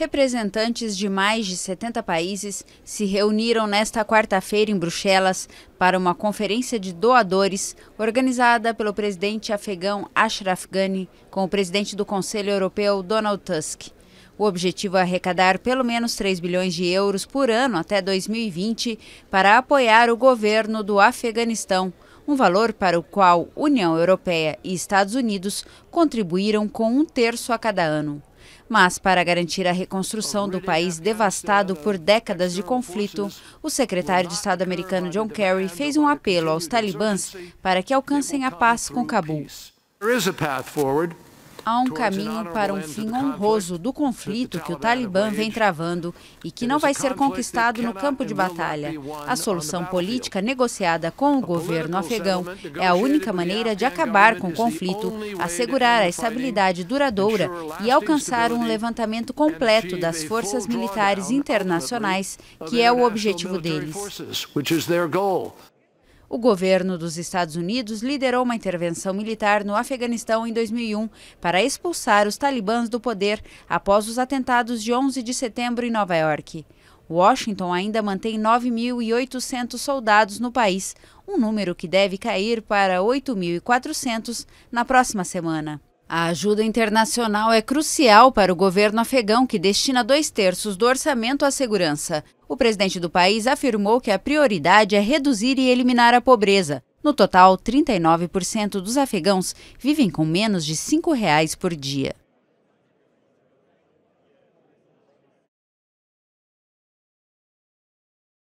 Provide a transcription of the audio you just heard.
Representantes de mais de 70 países se reuniram nesta quarta-feira em Bruxelas para uma conferência de doadores organizada pelo presidente afegão Ashraf Ghani com o presidente do Conselho Europeu Donald Tusk. O objetivo é arrecadar pelo menos 3 bilhões de euros por ano até 2020 para apoiar o governo do Afeganistão, um valor para o qual União Europeia e Estados Unidos contribuíram com um terço a cada ano. Mas, para garantir a reconstrução do país devastado por décadas de conflito, o secretário de Estado americano John Kerry fez um apelo aos talibãs para que alcancem a paz com Cabul. There is a path forward há um caminho para um fim honroso do conflito que o Talibã vem travando e que não vai ser conquistado no campo de batalha. A solução política negociada com o governo afegão é a única maneira de acabar com o conflito, assegurar a estabilidade duradoura e alcançar um levantamento completo das forças militares internacionais, que é o objetivo deles. O governo dos Estados Unidos liderou uma intervenção militar no Afeganistão em 2001 para expulsar os talibãs do poder após os atentados de 11 de setembro em Nova York. Washington ainda mantém 9.800 soldados no país, um número que deve cair para 8.400 na próxima semana. A ajuda internacional é crucial para o governo afegão, que destina dois terços do orçamento à segurança. O presidente do país afirmou que a prioridade é reduzir e eliminar a pobreza. No total, 39% dos afegãos vivem com menos de R$ reais por dia.